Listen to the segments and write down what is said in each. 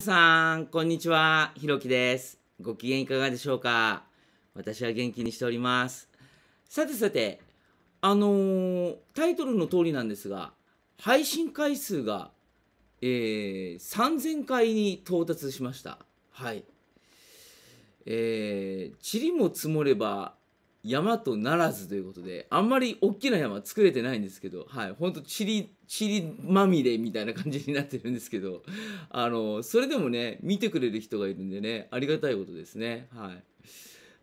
皆さん、こんにちは。ひろきです。ご機嫌いかがでしょうか私は元気にしております。さてさて、あのー、タイトルの通りなんですが、配信回数が、えー、3000回に到達しました。はい。えー、塵も積もれば山とならずということであんまり大きな山作れてないんですけどはいほんとチリチリまみれみたいな感じになってるんですけどあのそれでもね見てくれる人がいるんでねありがたいことですねはい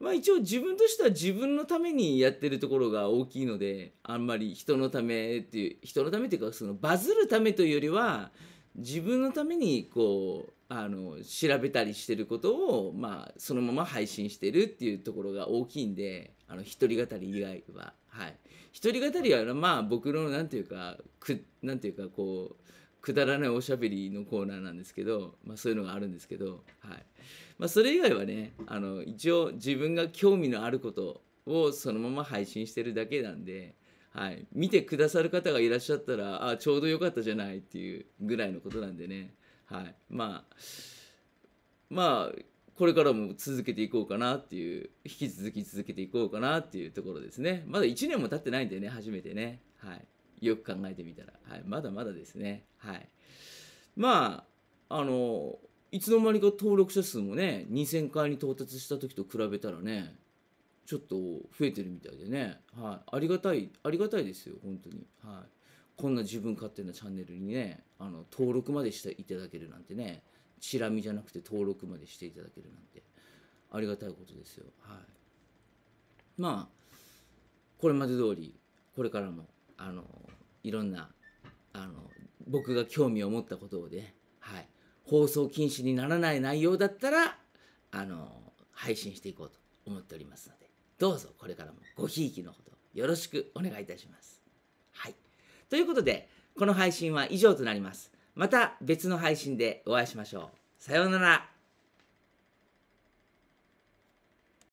まあ一応自分としては自分のためにやってるところが大きいのであんまり人のためっていう人のためっていうかそのバズるためというよりは自分のためにこうあの調べたりしてることを、まあ、そのまま配信してるっていうところが大きいんであの一人語り以外ははい一人語りはまあ僕のなんていうかくなんていうかこうくだらないおしゃべりのコーナーなんですけど、まあ、そういうのがあるんですけど、はいまあ、それ以外はねあの一応自分が興味のあることをそのまま配信してるだけなんではい、見てくださる方がいらっしゃったらあちょうどよかったじゃないっていうぐらいのことなんでね、はい、まあまあこれからも続けていこうかなっていう引き続き続けていこうかなっていうところですねまだ1年も経ってないんでね初めてね、はい、よく考えてみたら、はい、まだまだですねはいまああのいつの間にか登録者数もね2000回に到達した時と比べたらねちょっと増えてるみたいでね、はい、ありがたいありがたいですよ本当に、はい、こんな自分勝手なチャンネルにねあの登録までしていただけるなんてねチラ見じゃなくて登録までしていただけるなんてありがたいことですよはいまあこれまで通りこれからもあのいろんなあの僕が興味を持ったことをね、はい、放送禁止にならない内容だったらあの配信していこうと思っておりますので。どうぞこれからもごひいきのほどよろしくお願いいたします。はい。ということで、この配信は以上となります。また別の配信でお会いしましょう。さようなら。